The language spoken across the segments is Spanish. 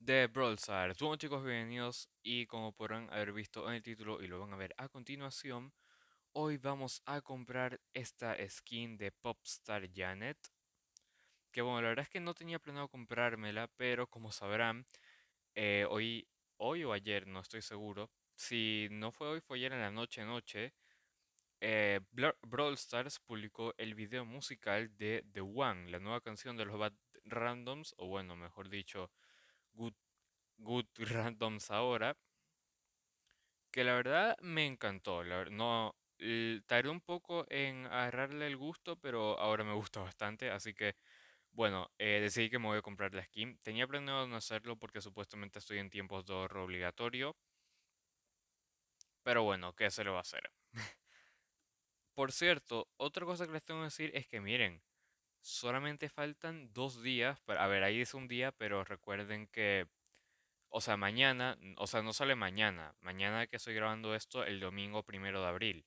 de Brawl Stars. Bueno chicos, bienvenidos y como podrán haber visto en el título y lo van a ver a continuación, hoy vamos a comprar esta skin de Popstar Janet. Que bueno, la verdad es que no tenía planeado comprármela, pero como sabrán, eh, hoy, hoy o ayer, no estoy seguro, si no fue hoy, fue ayer en la noche noche, eh, Brawl Stars publicó el video musical de The One, la nueva canción de los Bad Randoms, o bueno, mejor dicho, Good, Randoms ahora. Que la verdad me encantó. no, tardé un poco en agarrarle el gusto, pero ahora me gusta bastante. Así que, bueno, eh, decidí que me voy a comprar la skin. Tenía planeado no hacerlo porque supuestamente estoy en tiempos de ahorro obligatorio. Pero bueno, ¿qué se lo va a hacer? Por cierto, otra cosa que les tengo que decir es que miren, solamente faltan dos días. Para, a ver, ahí dice un día, pero recuerden que, o sea, mañana, o sea, no sale mañana. Mañana que estoy grabando esto, el domingo primero de abril.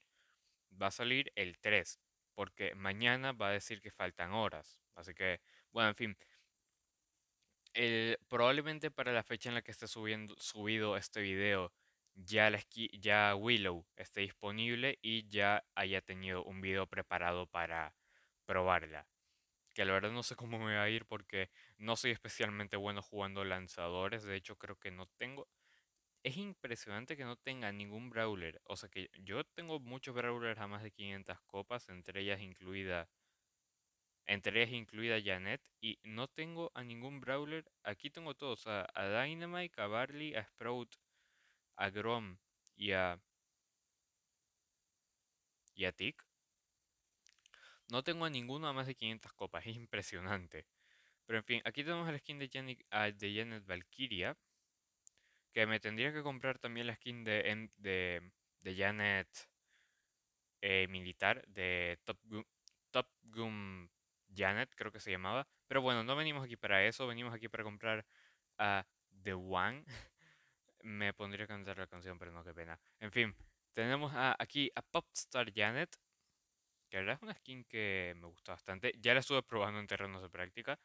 Va a salir el 3, porque mañana va a decir que faltan horas. Así que, bueno, en fin. El, probablemente para la fecha en la que esté subiendo, subido este video, ya, la ya Willow esté disponible y ya haya tenido un video preparado para probarla que la verdad no sé cómo me va a ir porque no soy especialmente bueno jugando lanzadores, de hecho creo que no tengo... Es impresionante que no tenga ningún brawler, o sea que yo tengo muchos brawlers a más de 500 copas, entre ellas incluida... Entre ellas incluida Janet, y no tengo a ningún brawler, aquí tengo todos, a, Dynamite, a Barley, a Sprout, a Grom y a... y a Tick. No tengo a ninguno a más de 500 copas, es impresionante. Pero en fin, aquí tenemos el skin ah, de, Janet, Valkyria. Que me tendría que comprar también la skin de, Janet eh, Militar, de Top Gun, Janet, creo que se llamaba. Pero bueno, no venimos aquí para eso, venimos aquí para comprar a The One. me pondría a cantar la canción, pero no, qué pena. En fin, tenemos aquí a Popstar Janet, que la verdad es una skin que me gusta bastante. Ya la estuve probando en terrenos de práctica.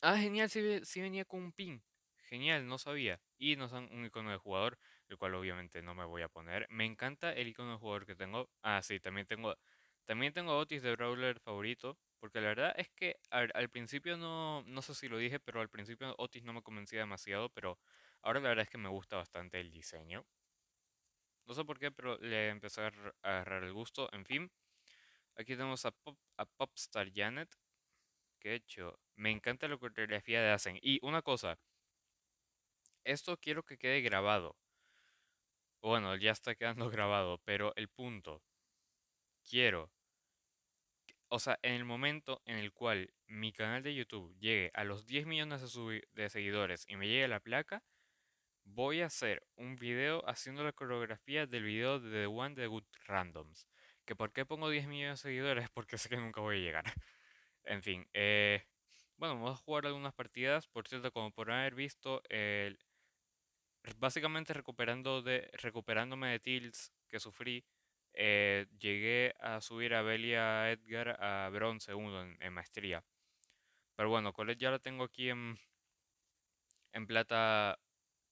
Ah, genial, sí, venía con un pin. Genial, no sabía. Y nos dan un icono de jugador, el cual obviamente no me voy a poner. Me encanta el icono de jugador que tengo. Ah, sí, también tengo, también tengo Otis de Brawler favorito. Porque la verdad es que al, al, principio no, no sé si lo dije, pero al principio Otis no me convencía demasiado, pero ahora la verdad es que me gusta bastante el diseño. No sé por qué, pero le empezó a agarrar el gusto. En fin, aquí tenemos a, Pop, a Popstar Janet. Que hecho, me encanta la coreografía de Hacen. Y una cosa, esto quiero que quede grabado. Bueno, ya está quedando grabado, pero el punto. Quiero. O sea, en el momento en el cual mi canal de YouTube llegue a los 10 millones de seguidores y me llegue la placa, voy a hacer un video haciendo la coreografía del video de The One The Good Randoms. Que por qué pongo 10 millones de seguidores, porque sé que nunca voy a llegar. en fin, eh, bueno, vamos a jugar algunas partidas. Por cierto, como podrán haber visto, básicamente recuperando de, recuperándome de tilts que sufrí, eh, llegué a subir a Belia Edgar a bronce 1 en, maestría. Pero bueno, Colette ya la tengo aquí en, en plata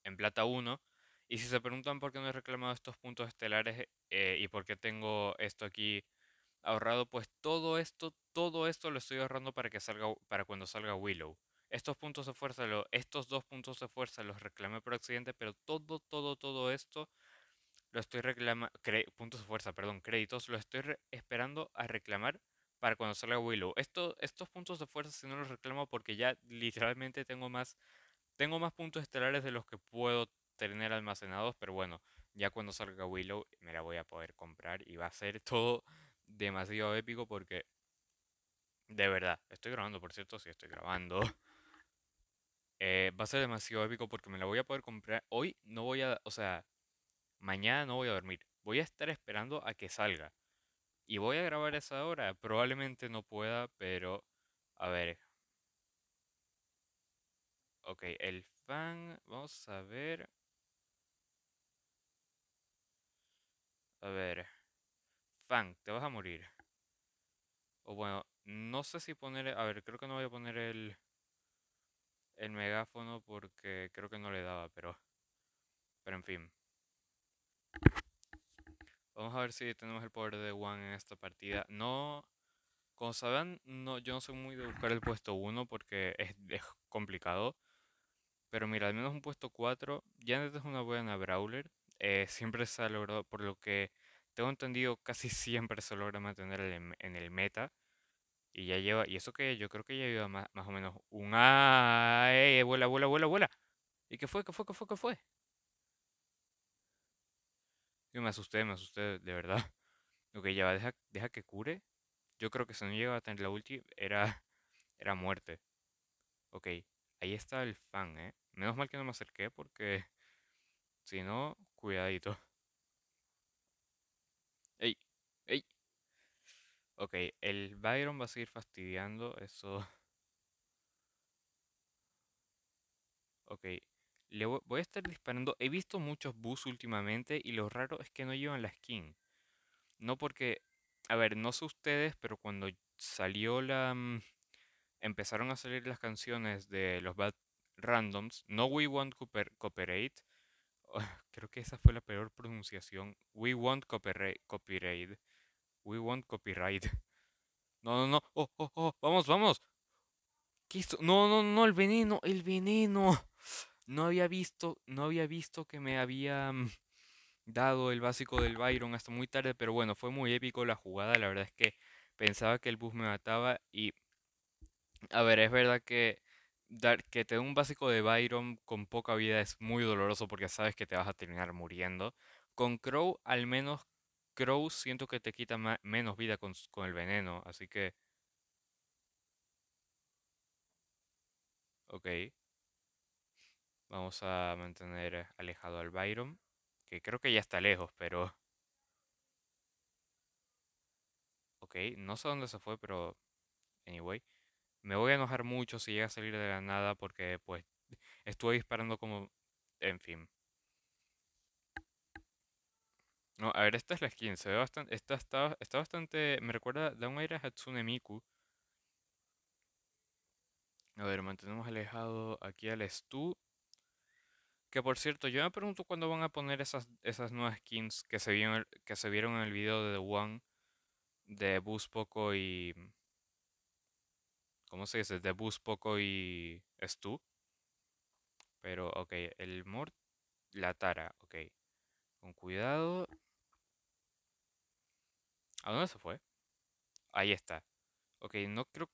en plata 1. Y si se preguntan por qué no he reclamado estos puntos estelares eh, y por qué tengo esto aquí ahorrado, pues todo esto, todo esto lo estoy ahorrando para que salga, para cuando salga Willow. Estos puntos de fuerza, estos dos puntos de fuerza los reclamé por accidente, pero todo, todo, todo esto lo estoy reclamando, puntos de fuerza, perdón, créditos, lo estoy esperando a reclamar para cuando salga Willow. estos puntos de fuerza si no los reclamo porque ya literalmente tengo más tengo más puntos estelares de los que puedo tener almacenados, pero bueno, ya cuando salga Willow me la voy a poder comprar y va a ser todo demasiado épico porque de verdad, estoy grabando, por cierto, sí estoy grabando. Eh, va a ser demasiado épico porque me la voy a poder comprar. Hoy no voy a, o sea, mañana no voy a dormir. Voy a estar esperando a que salga. Y voy a grabar esa hora. Probablemente no pueda, pero a ver, Ok, el fan, vamos a ver. A ver. Fan, te vas a morir. O bueno, no sé si poner... A ver, creo que no voy a poner el... El megáfono porque creo que no le daba, pero... Pero en fin. Vamos a ver si tenemos el poder de One en esta partida. No... Como saben, no, yo no soy muy de buscar el puesto 1 porque es complicado. Pero mira, al menos un puesto 4, Ya Janet es una buena brawler, eh, siempre se ha logrado, por lo que tengo entendido, casi siempre se logra mantener en, el meta. Y ya lleva, y eso que yo creo que ya lleva más, más o menos un... ¡Ay! ¡Vuela, vuela, vuela, vuela! ¿Y qué fue? ¿Qué fue? ¿Qué fue? ¿Qué fue? Yo me asusté, me asusté, de verdad. Ok, ya va, deja, que cure. Yo creo que si no llegaba a tener la ulti, era, era muerte. Ok, ahí está el fan, ¿eh? Menos mal que no me acerqué porque si no, cuidadito. ¡Ey! ¡Ey! Ok, el Byron va a seguir fastidiando, eso... Ok, le voy a estar disparando. He visto muchos bus últimamente y lo raro es que no llevan la skin. No porque... A ver, no sé ustedes, pero cuando salió la... Mm, empezaron a salir las canciones de los Bad randoms, no We want Cooperate, ah, creo que esa fue la peor pronunciación, We want Copyright, We want Copyright. No, no, no, oh, oh, oh, vamos, vamos. No, no, no, el veneno, el veneno. No había visto, no había visto que me había mm, dado el básico del Byron hasta muy tarde, pero bueno, fue muy épico la jugada, la verdad es que pensaba que el bus me mataba y... A ver, es verdad que dar, que te dé un básico de Byron con poca vida es muy doloroso porque sabes que te vas a terminar muriendo. Con Crow, al menos Crow siento que te quita menos vida con, con el veneno, así que... Ok. Vamos a mantener alejado al Byron, que creo que ya está lejos, pero... Ok, no sé dónde se fue, pero... Anyway me voy a enojar mucho si llega a salir de la nada porque pues estuve disparando como... En fin. No, a ver, esta es la skin. Se ve bastante... Esta está, está bastante... Me recuerda... Da un aire a Hatsune Miku. A ver, mantenemos alejado aquí al Stu. Que por cierto, yo me pregunto cuándo van a poner esas, esas nuevas skins que se, vieron, que se vieron en el video de The One. De Bus Poco y... ¿Cómo se dice? De Bus Poco y Stu. Pero, ok, el Mort. La Tara, ok. Con cuidado. ¿A dónde se fue? Ahí está. Ok, no creo.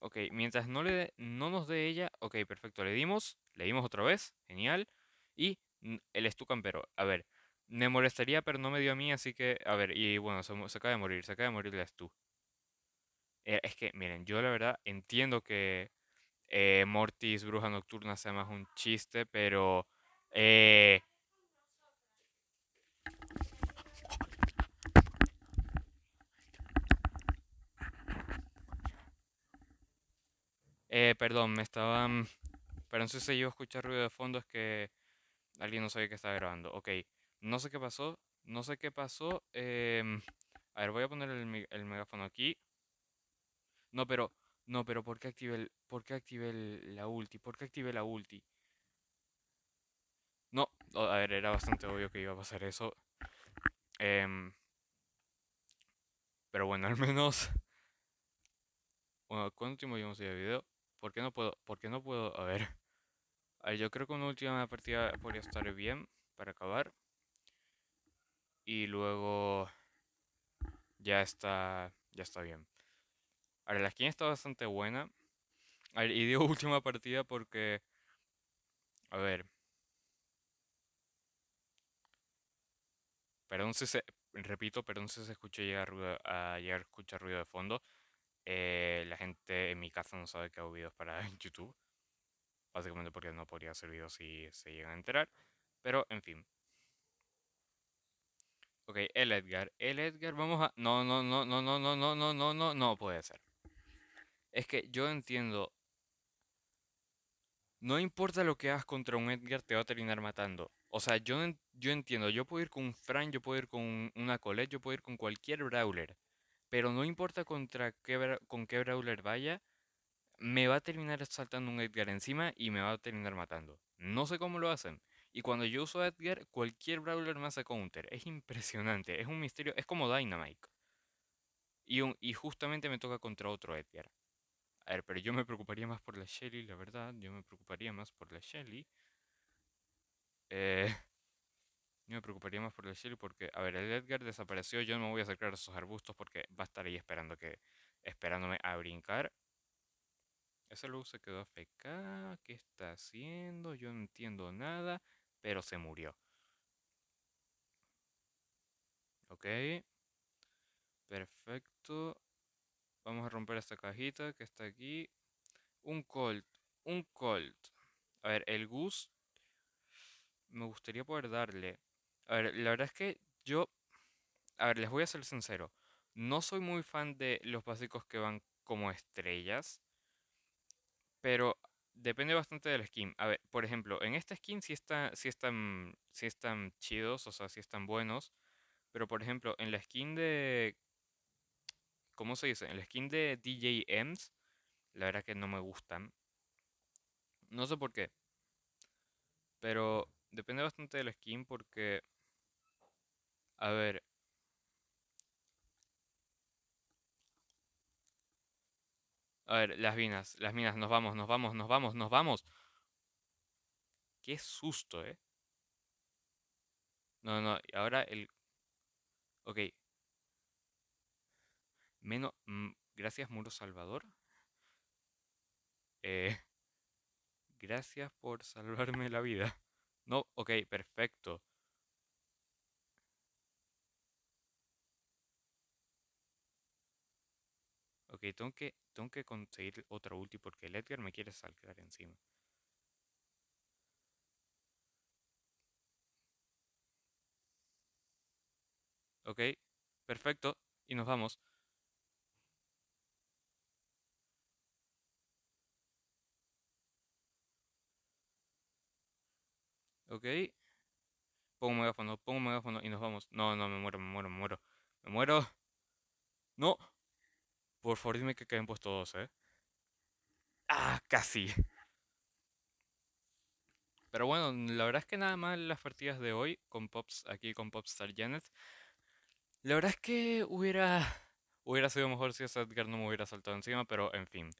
Ok, mientras no, le no nos dé ella. Ok, perfecto, le dimos. Le dimos otra vez. Genial. Y el Stu Campero. A ver, me molestaría, pero no me dio a mí, así que. A ver, y bueno, se, acaba de morir. Se acaba de morir la Stu. Eh, es que, miren, yo la verdad entiendo que eh, Mortis Bruja Nocturna sea más un chiste, pero... Eh, Eh, perdón, me estaban... Pero no si yo escuchar ruido de fondo es que alguien no sabía que estaba grabando. Ok, no sé qué pasó, no sé qué pasó. Em, a ver, voy a poner el megáfono aquí. No, pero, no, pero ¿por qué activé, el, por activé la ulti? ¿Por qué activé la ulti? No, a ver, era bastante obvio que iba a pasar eso. Em, pero bueno, al menos... Bueno, ¿cuánto tiempo llevamos de video? ¿Por qué no puedo? ¿Por qué no puedo? A ver. A ver, yo creo que una última partida podría estar bien para acabar. Y luego... Ya está... Ya está bien. Ahora, la skin está bastante buena. y dio última partida porque... A ver. Perdón si se... Repito, perdón si se escucha llegar, ruido, a escuchar ruido de fondo. la gente en mi casa no sabe que hago videos para YouTube. Básicamente porque no podría hacer videos si se llegan a enterar. Pero, en fin. Ok, el Edgar. El Edgar, vamos a... No, no, no, no, no, no, no, no, no, no, no puede ser es que yo entiendo, no importa lo que hagas contra un Edgar, te va a terminar matando. O sea, yo, yo entiendo, yo puedo ir con un Fran, yo puedo ir con una Colette, yo puedo ir con cualquier Brawler. Pero no importa contra con qué Brawler vaya, me va a terminar saltando un Edgar encima y me va a terminar matando. No sé cómo lo hacen. Y cuando yo uso Edgar, cualquier Brawler me hace counter. Es impresionante, es un misterio, es como Dynamite. Y, y justamente me toca contra otro Edgar. A ver, pero yo me preocuparía más por la Shelly, la verdad. Yo me preocuparía más por la Shelly. Eh, yo me preocuparía más por la Shelly porque, a ver, el Edgar desapareció. Yo no me voy a acercar a esos arbustos porque va a estar ahí esperando que, esperándome a brincar. Esa luz se quedó afecada. ¿Qué está haciendo? Yo no entiendo nada, pero se murió. Ok. Perfecto. Vamos a romper esta cajita que está aquí. Un Colt. Un Colt. A ver, el Goose. Me gustaría poder darle. A ver, la verdad es que yo. A ver, les voy a ser sincero. No soy muy fan de los básicos que van como estrellas. Pero depende bastante de la skin. A ver, por ejemplo, en esta skin sí, está, sí, están, sí están chidos, o sea, sí están buenos. Pero por ejemplo, en la skin de ¿cómo se dice? El skin de DJ Ems, la verdad que no me gustan. No sé por qué. Pero depende bastante del skin porque... A ver. A ver, las minas, las minas, nos vamos, nos vamos, nos vamos, nos vamos. Qué susto, ¿eh? No, no, ahora el... Ok, Menos, mm, gracias Muro Salvador. Eh, gracias por salvarme la vida. No, ok, perfecto. Ok, tengo que, tengo que conseguir otra ulti porque el Edgar me quiere saltar encima. Ok, perfecto. Y nos vamos. Ok. Pongo un megáfono, pongo un megáfono y nos vamos. No, no, me muero, me muero, me muero. Me muero. No. Por favor, dime que queden puestos dos, ¿eh? Ah, casi. Pero bueno, la verdad es que nada más las partidas de hoy con Pops, aquí con Popstar Janet. La verdad es que hubiera hubiera sido mejor si ese no me hubiera saltado encima, pero en fin.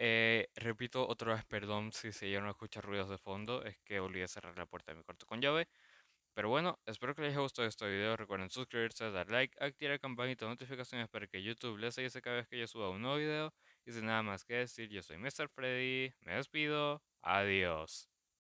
Eh, repito otra vez, perdón si se yo no escucha ruidos de fondo, es que olvidé cerrar la puerta de mi cuarto con llave. Pero bueno, espero que les haya gustado este video. Recuerden suscribirse, dar like, activar la campanita de notificaciones para que YouTube les ayude cada vez que yo suba un nuevo video. Y sin nada más que decir, yo soy Mr. Freddy, me despido, adiós.